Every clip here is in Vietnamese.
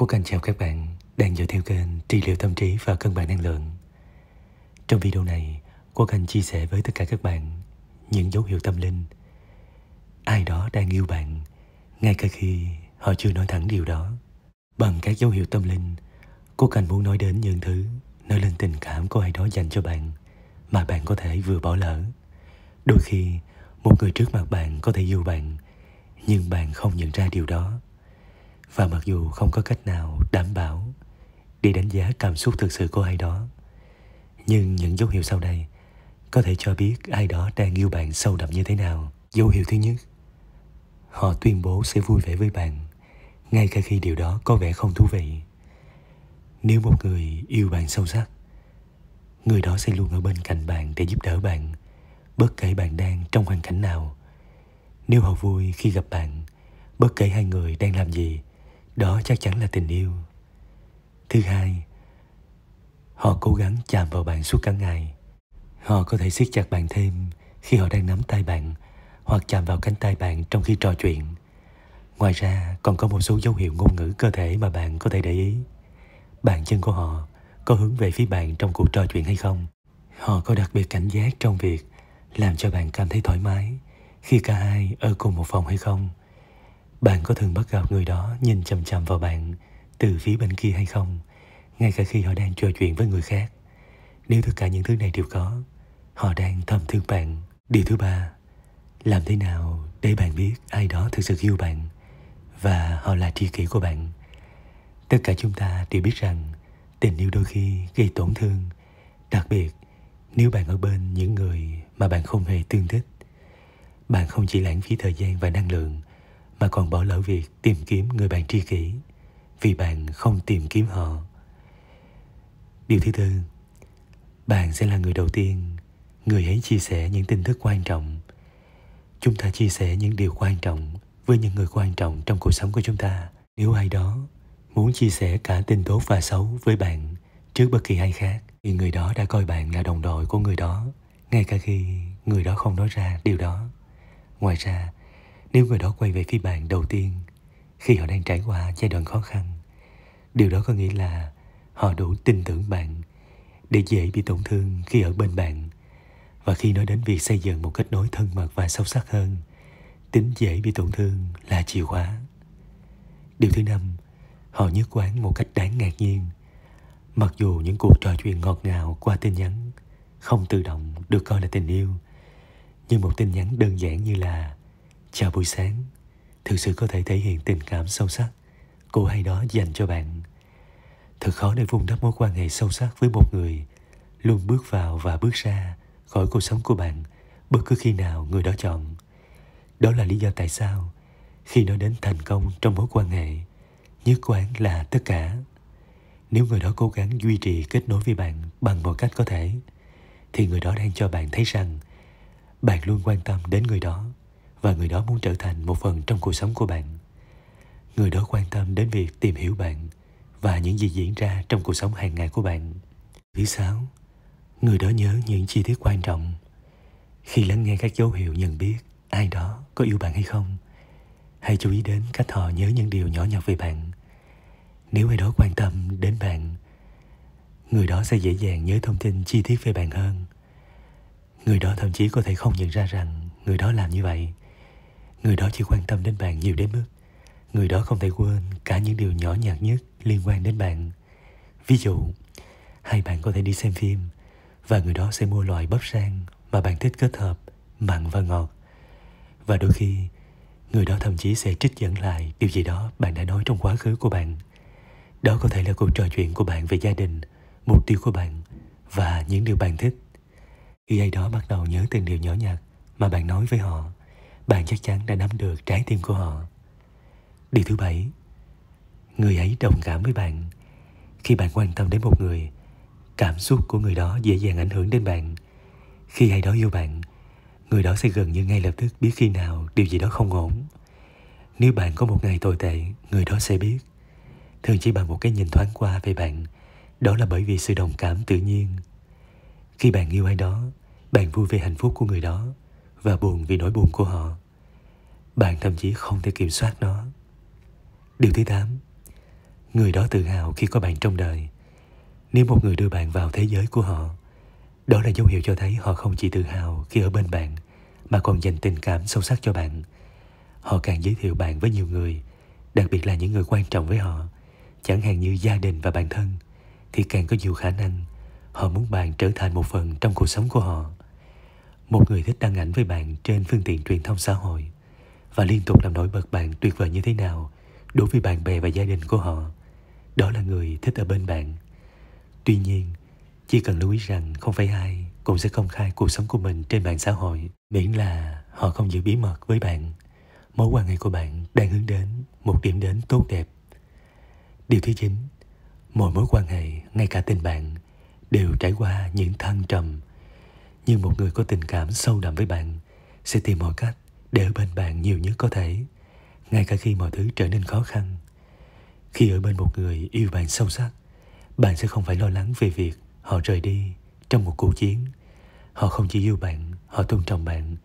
Cô Cành chào các bạn đang dõi theo kênh Trị liệu tâm trí và cân bằng năng lượng. Trong video này, cô Cành chia sẻ với tất cả các bạn những dấu hiệu tâm linh. Ai đó đang yêu bạn, ngay cả khi họ chưa nói thẳng điều đó. Bằng các dấu hiệu tâm linh, cô Cành muốn nói đến những thứ nói lên tình cảm của ai đó dành cho bạn mà bạn có thể vừa bỏ lỡ. Đôi khi, một người trước mặt bạn có thể yêu bạn, nhưng bạn không nhận ra điều đó và mặc dù không có cách nào đảm bảo để đánh giá cảm xúc thực sự của ai đó nhưng những dấu hiệu sau đây có thể cho biết ai đó đang yêu bạn sâu đậm như thế nào dấu hiệu thứ nhất họ tuyên bố sẽ vui vẻ với bạn ngay cả khi điều đó có vẻ không thú vị nếu một người yêu bạn sâu sắc người đó sẽ luôn ở bên cạnh bạn để giúp đỡ bạn bất kể bạn đang trong hoàn cảnh nào nếu họ vui khi gặp bạn bất kể hai người đang làm gì đó chắc chắn là tình yêu thứ hai họ cố gắng chạm vào bạn suốt cả ngày họ có thể siết chặt bạn thêm khi họ đang nắm tay bạn hoặc chạm vào cánh tay bạn trong khi trò chuyện ngoài ra còn có một số dấu hiệu ngôn ngữ cơ thể mà bạn có thể để ý bàn chân của họ có hướng về phía bạn trong cuộc trò chuyện hay không họ có đặc biệt cảnh giác trong việc làm cho bạn cảm thấy thoải mái khi cả hai ở cùng một phòng hay không bạn có thường bắt gặp người đó nhìn chằm chằm vào bạn từ phía bên kia hay không, ngay cả khi họ đang trò chuyện với người khác. Nếu tất cả những thứ này đều có, họ đang thầm thương bạn. Điều thứ ba, làm thế nào để bạn biết ai đó thực sự yêu bạn và họ là tri kỷ của bạn? Tất cả chúng ta đều biết rằng tình yêu đôi khi gây tổn thương, đặc biệt nếu bạn ở bên những người mà bạn không hề tương thích. Bạn không chỉ lãng phí thời gian và năng lượng, mà còn bỏ lỡ việc tìm kiếm người bạn tri kỷ vì bạn không tìm kiếm họ. Điều thứ tư, bạn sẽ là người đầu tiên người ấy chia sẻ những tin tức quan trọng. Chúng ta chia sẻ những điều quan trọng với những người quan trọng trong cuộc sống của chúng ta. Nếu ai đó muốn chia sẻ cả tin tốt và xấu với bạn trước bất kỳ ai khác thì người đó đã coi bạn là đồng đội của người đó ngay cả khi người đó không nói ra điều đó. Ngoài ra, nếu người đó quay về phía bạn đầu tiên khi họ đang trải qua giai đoạn khó khăn, điều đó có nghĩa là họ đủ tin tưởng bạn để dễ bị tổn thương khi ở bên bạn. Và khi nói đến việc xây dựng một kết nối thân mật và sâu sắc hơn, tính dễ bị tổn thương là chìa khóa. Điều thứ năm, họ nhất quán một cách đáng ngạc nhiên. Mặc dù những cuộc trò chuyện ngọt ngào qua tin nhắn không tự động được coi là tình yêu, nhưng một tin nhắn đơn giản như là Chào buổi sáng thực sự có thể thể hiện tình cảm sâu sắc cô hay đó dành cho bạn. Thật khó để vun đắp mối quan hệ sâu sắc với một người luôn bước vào và bước ra khỏi cuộc sống của bạn bất cứ khi nào người đó chọn. Đó là lý do tại sao khi nói đến thành công trong mối quan hệ, nhất quán là tất cả. Nếu người đó cố gắng duy trì kết nối với bạn bằng mọi cách có thể, thì người đó đang cho bạn thấy rằng bạn luôn quan tâm đến người đó và người đó muốn trở thành một phần trong cuộc sống của bạn người đó quan tâm đến việc tìm hiểu bạn và những gì diễn ra trong cuộc sống hàng ngày của bạn thứ sáu người đó nhớ những chi tiết quan trọng khi lắng nghe các dấu hiệu nhận biết ai đó có yêu bạn hay không hãy chú ý đến cách họ nhớ những điều nhỏ nhặt về bạn nếu ai đó quan tâm đến bạn người đó sẽ dễ dàng nhớ thông tin chi tiết về bạn hơn người đó thậm chí có thể không nhận ra rằng người đó làm như vậy Người đó chỉ quan tâm đến bạn nhiều đến mức người đó không thể quên cả những điều nhỏ nhặt nhất liên quan đến bạn. Ví dụ, hai bạn có thể đi xem phim và người đó sẽ mua loại bắp rang mà bạn thích kết hợp mặn và ngọt. Và đôi khi, người đó thậm chí sẽ trích dẫn lại điều gì đó bạn đã nói trong quá khứ của bạn. Đó có thể là cuộc trò chuyện của bạn về gia đình, mục tiêu của bạn và những điều bạn thích. Khi ai đó bắt đầu nhớ từng điều nhỏ nhặt mà bạn nói với họ bạn chắc chắn đã nắm được trái tim của họ. Điều thứ bảy, người ấy đồng cảm với bạn. Khi bạn quan tâm đến một người, cảm xúc của người đó dễ dàng ảnh hưởng đến bạn. Khi ai đó yêu bạn, người đó sẽ gần như ngay lập tức biết khi nào điều gì đó không ổn. Nếu bạn có một ngày tồi tệ, người đó sẽ biết. Thường chỉ bằng một cái nhìn thoáng qua về bạn, đó là bởi vì sự đồng cảm tự nhiên. Khi bạn yêu ai đó, bạn vui về hạnh phúc của người đó, và buồn vì nỗi buồn của họ bạn thậm chí không thể kiểm soát nó điều thứ 8 người đó tự hào khi có bạn trong đời nếu một người đưa bạn vào thế giới của họ đó là dấu hiệu cho thấy họ không chỉ tự hào khi ở bên bạn mà còn dành tình cảm sâu sắc cho bạn họ càng giới thiệu bạn với nhiều người đặc biệt là những người quan trọng với họ chẳng hạn như gia đình và bạn thân thì càng có nhiều khả năng họ muốn bạn trở thành một phần trong cuộc sống của họ một người thích đăng ảnh với bạn trên phương tiện truyền thông xã hội và liên tục làm nổi bật bạn tuyệt vời như thế nào đối với bạn bè và gia đình của họ. Đó là người thích ở bên bạn. Tuy nhiên, chỉ cần lưu ý rằng không phải ai cũng sẽ công khai cuộc sống của mình trên mạng xã hội miễn là họ không giữ bí mật với bạn. Mối quan hệ của bạn đang hướng đến một điểm đến tốt đẹp. Điều thứ chín, mọi mối quan hệ, ngay cả tình bạn, đều trải qua những thăng trầm, nhưng một người có tình cảm sâu đậm với bạn sẽ tìm mọi cách để ở bên bạn nhiều nhất có thể ngay cả khi mọi thứ trở nên khó khăn khi ở bên một người yêu bạn sâu sắc bạn sẽ không phải lo lắng về việc họ rời đi trong một cuộc chiến họ không chỉ yêu bạn họ tôn trọng bạn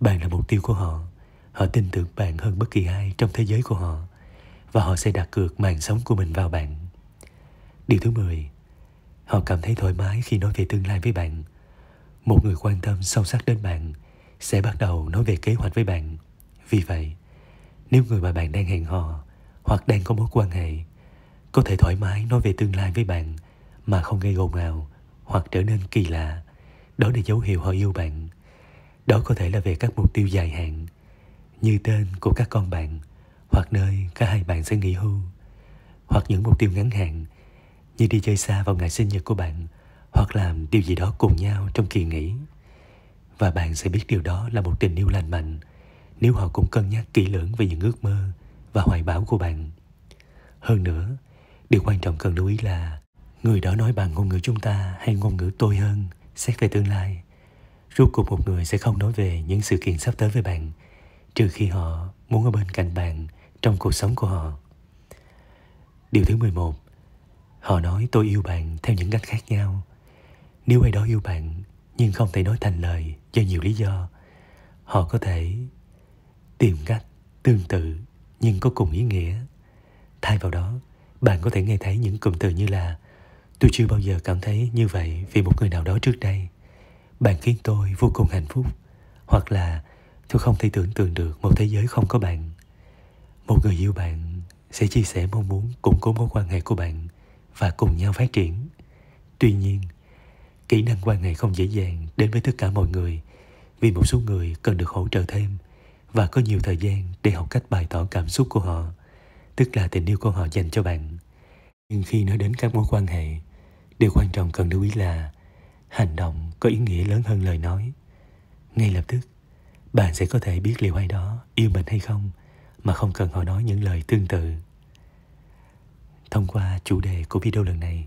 bạn là mục tiêu của họ họ tin tưởng bạn hơn bất kỳ ai trong thế giới của họ và họ sẽ đặt cược mạng sống của mình vào bạn điều thứ 10 họ cảm thấy thoải mái khi nói về tương lai với bạn một người quan tâm sâu sắc đến bạn sẽ bắt đầu nói về kế hoạch với bạn. Vì vậy, nếu người mà bạn đang hẹn hò hoặc đang có mối quan hệ có thể thoải mái nói về tương lai với bạn mà không gây ồn ào hoặc trở nên kỳ lạ, đó là dấu hiệu họ yêu bạn. Đó có thể là về các mục tiêu dài hạn như tên của các con bạn hoặc nơi cả hai bạn sẽ nghỉ hưu hoặc những mục tiêu ngắn hạn như đi chơi xa vào ngày sinh nhật của bạn hoặc làm điều gì đó cùng nhau trong kỳ nghỉ và bạn sẽ biết điều đó là một tình yêu lành mạnh nếu họ cũng cân nhắc kỹ lưỡng về những ước mơ và hoài bão của bạn hơn nữa điều quan trọng cần lưu ý là người đó nói bằng ngôn ngữ chúng ta hay ngôn ngữ tôi hơn xét về tương lai rốt cuộc một người sẽ không nói về những sự kiện sắp tới với bạn trừ khi họ muốn ở bên cạnh bạn trong cuộc sống của họ điều thứ 11 họ nói tôi yêu bạn theo những cách khác nhau nếu ai đó yêu bạn nhưng không thể nói thành lời do nhiều lý do, họ có thể tìm cách tương tự nhưng có cùng ý nghĩa. Thay vào đó, bạn có thể nghe thấy những cụm từ như là Tôi chưa bao giờ cảm thấy như vậy vì một người nào đó trước đây. Bạn khiến tôi vô cùng hạnh phúc. Hoặc là tôi không thể tưởng tượng được một thế giới không có bạn. Một người yêu bạn sẽ chia sẻ mong muốn củng cố mối quan hệ của bạn và cùng nhau phát triển. Tuy nhiên, kỹ năng quan hệ không dễ dàng đến với tất cả mọi người vì một số người cần được hỗ trợ thêm và có nhiều thời gian để học cách bày tỏ cảm xúc của họ tức là tình yêu của họ dành cho bạn nhưng khi nói đến các mối quan hệ điều quan trọng cần lưu ý là hành động có ý nghĩa lớn hơn lời nói ngay lập tức bạn sẽ có thể biết liệu ai đó yêu mình hay không mà không cần họ nói những lời tương tự thông qua chủ đề của video lần này